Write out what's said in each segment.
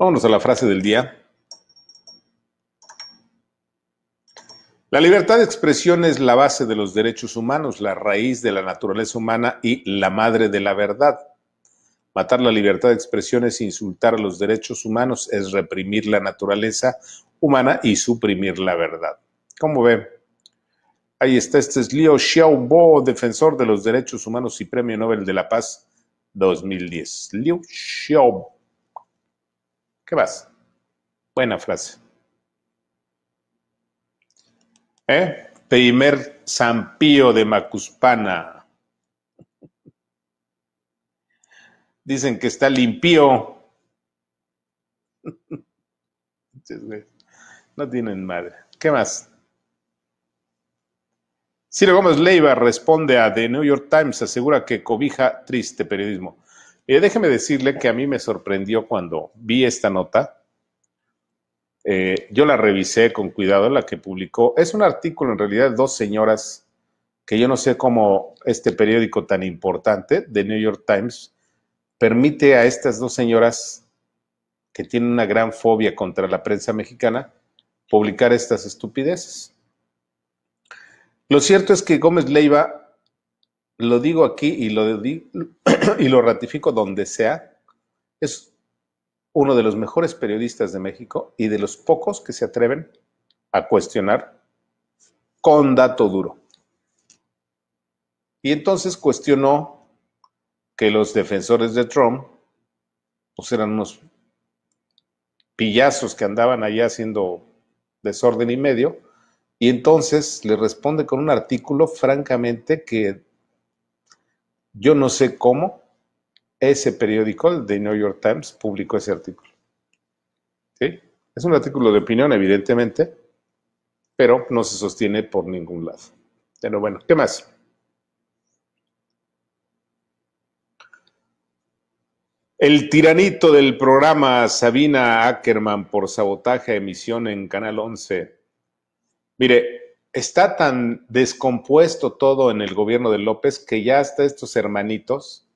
Vámonos a la frase del día. La libertad de expresión es la base de los derechos humanos, la raíz de la naturaleza humana y la madre de la verdad. Matar la libertad de expresión es insultar a los derechos humanos, es reprimir la naturaleza humana y suprimir la verdad. ¿Cómo ve? Ahí está, este es Liu Xiaobo, defensor de los derechos humanos y Premio Nobel de la Paz 2010. Liu Xiaobo. ¿Qué más? Buena frase. ¿Eh? Primer San de Macuspana. Dicen que está limpio. No tienen madre. ¿Qué más? Ciro Gómez Leiva responde a The New York Times, asegura que cobija triste periodismo déjeme decirle que a mí me sorprendió cuando vi esta nota. Eh, yo la revisé con cuidado, la que publicó. Es un artículo, en realidad, de dos señoras que yo no sé cómo este periódico tan importante, The New York Times, permite a estas dos señoras que tienen una gran fobia contra la prensa mexicana publicar estas estupideces. Lo cierto es que Gómez Leiva lo digo aquí y lo, y lo ratifico donde sea, es uno de los mejores periodistas de México y de los pocos que se atreven a cuestionar con dato duro. Y entonces cuestionó que los defensores de Trump pues eran unos pillazos que andaban allá haciendo desorden y medio, y entonces le responde con un artículo francamente que yo no sé cómo ese periódico, de The New York Times, publicó ese artículo. Es un artículo de opinión, evidentemente, pero no se sostiene por ningún lado. Pero bueno, ¿qué más? El tiranito del programa Sabina Ackerman por sabotaje a emisión en Canal 11. Mire, está tan descompuesto todo en el gobierno de López que ya hasta estos hermanitos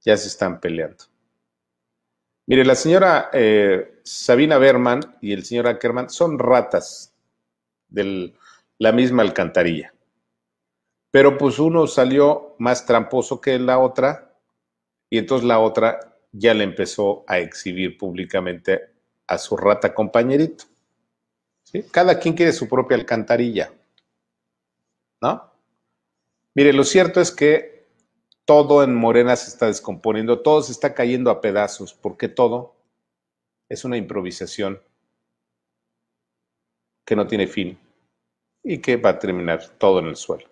ya se están peleando. Mire, la señora eh, Sabina Berman y el señor Ackerman son ratas de la misma alcantarilla. Pero pues uno salió más tramposo que la otra y entonces la otra ya le empezó a exhibir públicamente a su rata compañerito. Cada quien quiere su propia alcantarilla, ¿no? Mire, lo cierto es que todo en Morena se está descomponiendo, todo se está cayendo a pedazos, porque todo es una improvisación que no tiene fin y que va a terminar todo en el suelo,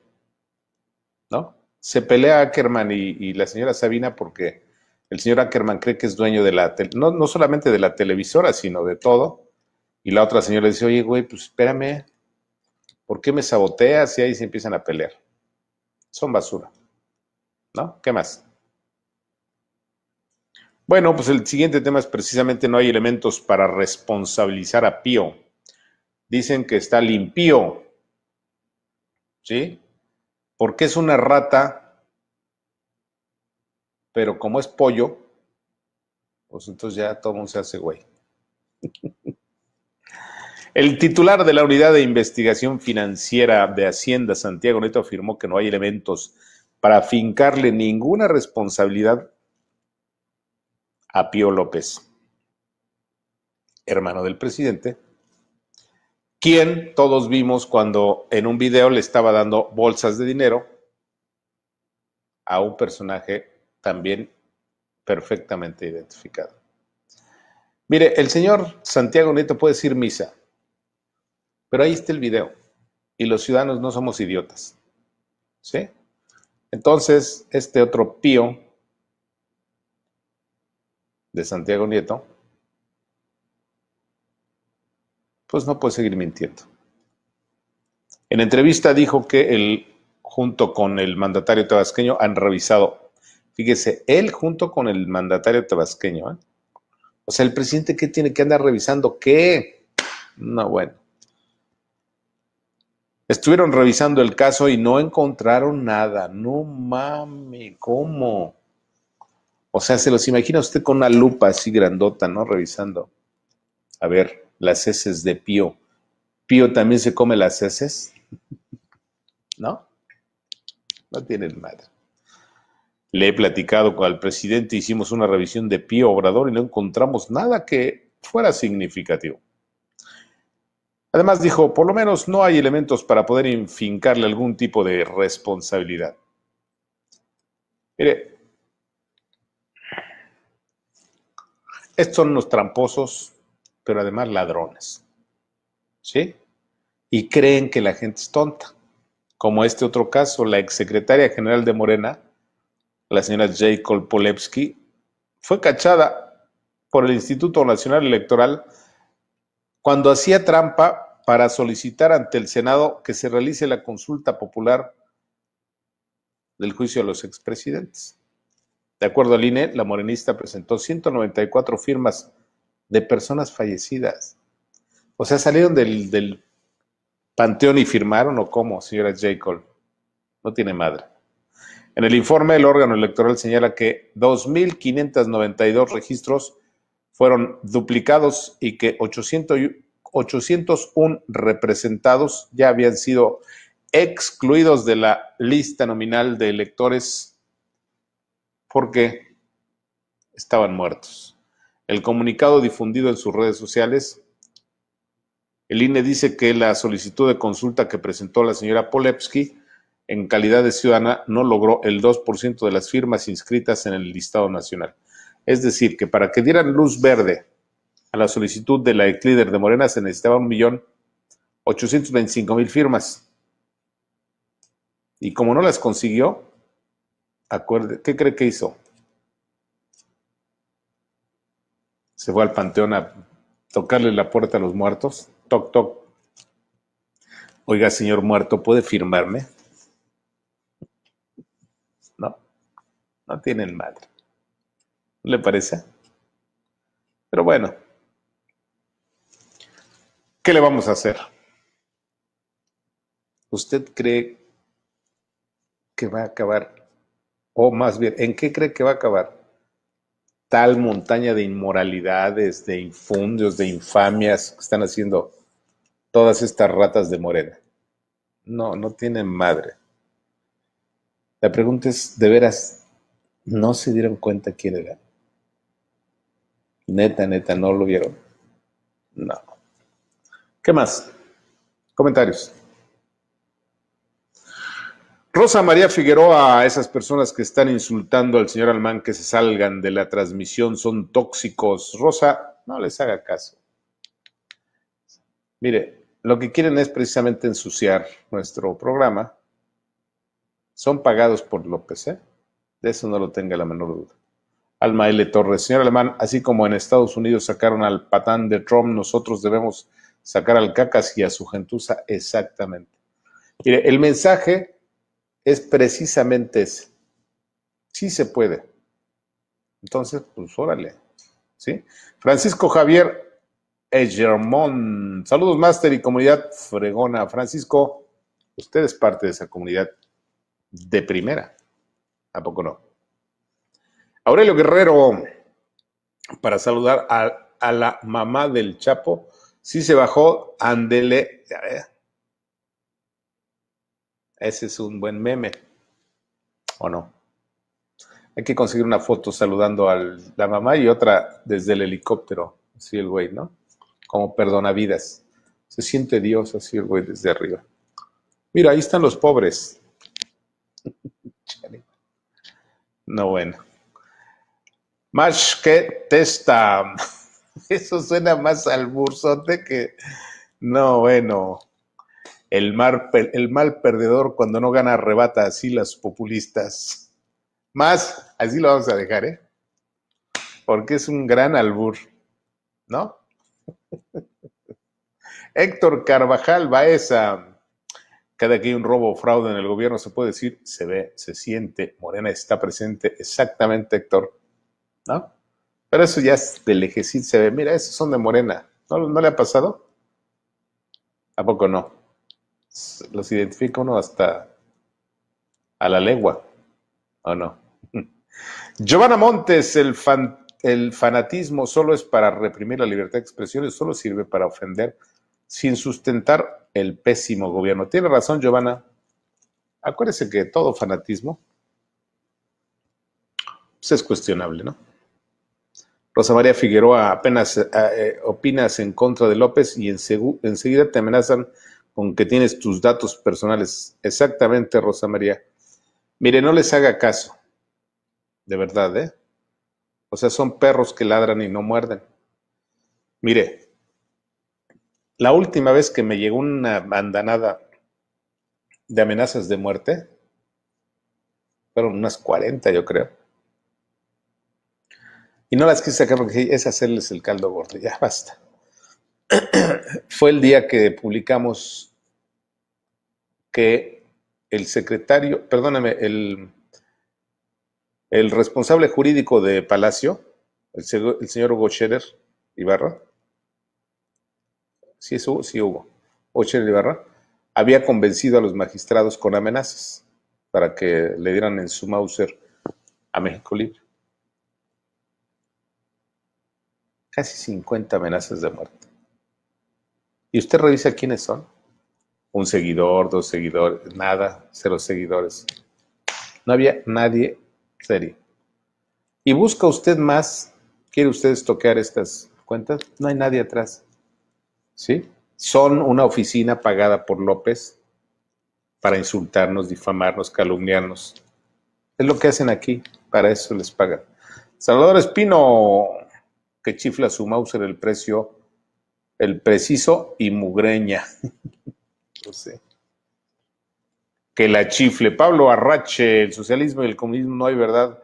¿no? Se pelea Ackerman y, la señora Sabina porque el señor Ackerman cree que es dueño de la, no, no solamente de la televisora, sino de todo, y la otra señora dice, oye, güey, pues espérame, ¿por qué me saboteas? Y ahí se empiezan a pelear. Son basura. ¿No? ¿Qué más? Bueno, pues el siguiente tema es precisamente no hay elementos para responsabilizar a Pío. Dicen que está limpio. ¿Sí? Porque es una rata, pero como es pollo, pues entonces ya todo el mundo se hace güey. El titular de la Unidad de Investigación Financiera de Hacienda, Santiago Neto, afirmó que no hay elementos para fincarle ninguna responsabilidad a Pío López, hermano del presidente, quien todos vimos cuando en un video le estaba dando bolsas de dinero a un personaje también perfectamente identificado. Mire, el señor Santiago Nieto puede decir misa, pero ahí está el video y los ciudadanos no somos idiotas. ¿Sí? Entonces, este otro pío de Santiago Nieto, pues no puede seguir mintiendo. En entrevista dijo que él, junto con el mandatario tabasqueño, han revisado, fíjese, él junto con el mandatario tabasqueño, ¿eh? O sea, el presidente que tiene que andar revisando qué. No, bueno. Estuvieron revisando el caso y no encontraron nada. No mames, ¿cómo? O sea, se los imagina usted con una lupa así grandota, ¿no? Revisando. A ver, las heces de Pío. ¿Pío también se come las heces? ¿No? No tienen madre. Le he platicado el presidente, hicimos una revisión de Pío Obrador y no encontramos nada que fuera significativo. Además dijo, por lo menos no hay elementos para poder infincarle algún tipo de responsabilidad. Mire, estos son unos tramposos, pero además ladrones. ¿Sí? Y creen que la gente es tonta. Como este otro caso, la exsecretaria general de Morena la señora J. polewski fue cachada por el Instituto Nacional Electoral cuando hacía trampa para solicitar ante el Senado que se realice la consulta popular del juicio de los expresidentes. De acuerdo al INE, la morenista presentó 194 firmas de personas fallecidas. O sea, salieron del, del panteón y firmaron o cómo, señora Jacob. No tiene madre. En el informe, el órgano electoral señala que 2.592 registros fueron duplicados y que 801 representados ya habían sido excluidos de la lista nominal de electores porque estaban muertos. El comunicado difundido en sus redes sociales, el INE dice que la solicitud de consulta que presentó la señora Polepsky en calidad de ciudadana no logró el 2% de las firmas inscritas en el listado nacional. Es decir, que para que dieran luz verde a la solicitud de la ex líder de Morena se necesitaba un 825 mil firmas. Y como no las consiguió, acuerde, ¿qué cree que hizo? Se fue al panteón a tocarle la puerta a los muertos. Toc, toc. Oiga, señor muerto, ¿puede firmarme? no tienen madre. ¿No le parece? Pero bueno, ¿qué le vamos a hacer? ¿Usted cree que va a acabar? O más bien, ¿en qué cree que va a acabar? Tal montaña de inmoralidades, de infundios, de infamias que están haciendo todas estas ratas de Morena. No, no tienen madre. La pregunta es, ¿de veras no se dieron cuenta quién era. Neta, neta, no lo vieron. No. ¿Qué más? Comentarios. Rosa María Figueroa, a esas personas que están insultando al señor Almán que se salgan de la transmisión son tóxicos. Rosa, no les haga caso. Mire, lo que quieren es precisamente ensuciar nuestro programa. Son pagados por López, ¿eh? De eso no lo tenga la menor duda. Alma L. Torres, señor Alemán, así como en Estados Unidos sacaron al patán de Trump, nosotros debemos sacar al cacas y a su gentuza exactamente. el mensaje es precisamente ese. Sí se puede. Entonces, pues órale. Francisco Javier Egermón. Saludos, máster y comunidad fregona. Francisco, usted es parte de esa comunidad de primera. ¿A poco no? Aurelio Guerrero, para saludar a, la mamá del Chapo, si se bajó, andele Ese es un buen meme. ¿O no? Hay que conseguir una foto saludando a la mamá y otra desde el helicóptero. Así el güey, ¿no? Como perdona vidas. Se siente Dios así el güey desde arriba. Mira, ahí están los pobres. No, bueno. Más que testa. Eso suena más alburzote que. No, bueno. El, el mal perdedor cuando no gana arrebata así las populistas. Más, así lo vamos a dejar, ¿eh? Porque es un gran albur, ¿no? Héctor Carvajal Baeza. Cada que hay un robo o fraude en el gobierno se puede decir, se ve, se siente, Morena está presente, exactamente Héctor, ¿no? Pero eso ya es de lejecito, se ve, mira, esos son de Morena, ¿No, le ha pasado? ¿A poco no? Los identifica uno hasta a la legua, ¿o no? Giovanna Montes, el, el fanatismo solo es para reprimir la libertad de expresión y solo sirve para ofender sin sustentar el pésimo gobierno. Tiene razón, Giovanna. Acuérdese que todo fanatismo pues, es cuestionable, ¿no? Rosa María Figueroa apenas eh, eh, opinas en contra de López y enseguida te amenazan con que tienes tus datos personales. Exactamente, Rosa María. Mire, no les haga caso. De verdad, ¿eh? O sea, son perros que ladran y no muerden. Mire, la última vez que me llegó una bandanada de amenazas de muerte, fueron unas 40 yo creo. Y no las quise sacar porque es hacerles el caldo gordo, ya basta. Fue el día que publicamos que el secretario, perdóname, el, el responsable jurídico de Palacio, el, señor Hugo Scherer Ibarra, si ¿Sí eso sí hubo, Ochel Ibarra, había convencido a los magistrados con amenazas para que le dieran en su Mauser a México Libre. Casi 50 amenazas de muerte. Y usted revisa quiénes son. Un seguidor, dos seguidores, nada, cero seguidores. No había nadie serio. Y busca usted más, quiere usted tocar estas cuentas, no hay nadie atrás. ¿sí? Son una oficina pagada por López para insultarnos, difamarnos, calumniarnos. Es lo que hacen aquí, para eso les pagan. Salvador Espino, que chifla su Mauser el precio, el preciso y mugreña. no sé. Que la chifle. Pablo Arrache, el socialismo y el comunismo no hay verdad.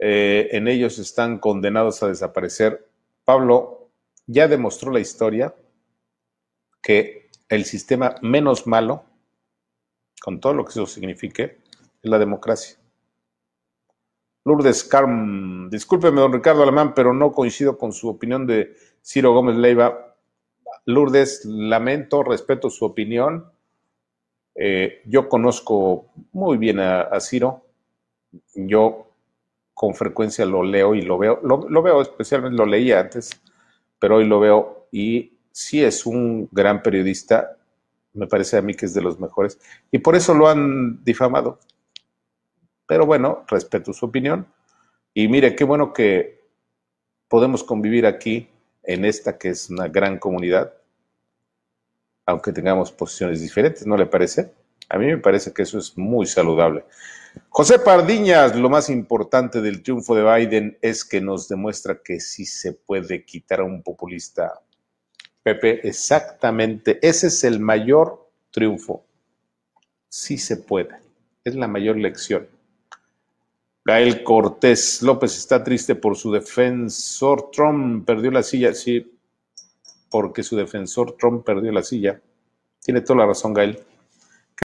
Eh, en ellos están condenados a desaparecer. Pablo, ya demostró la historia que el sistema menos malo, con todo lo que eso signifique, es la democracia. Lourdes Carm, discúlpeme, don Ricardo Alemán, pero no coincido con su opinión de Ciro Gómez Leiva. Lourdes, lamento, respeto su opinión. Eh, yo conozco muy bien a, Ciro. Yo con frecuencia lo leo y lo veo. lo veo especialmente, lo leía antes, pero hoy lo veo y sí es un gran periodista, me parece a mí que es de los mejores, y por eso lo han difamado. Pero bueno, respeto su opinión. Y mire, qué bueno que podemos convivir aquí en esta que es una gran comunidad, aunque tengamos posiciones diferentes, ¿no le parece? A mí me parece que eso es muy saludable. José Pardiñas, lo más importante del triunfo de Biden es que nos demuestra que sí se puede quitar a un populista Pepe, exactamente. Ese es el mayor triunfo. Sí se puede. Es la mayor lección. Gael Cortés López está triste por su defensor. Trump perdió la silla. Sí, porque su defensor Trump perdió la silla. Tiene toda la razón, Gael.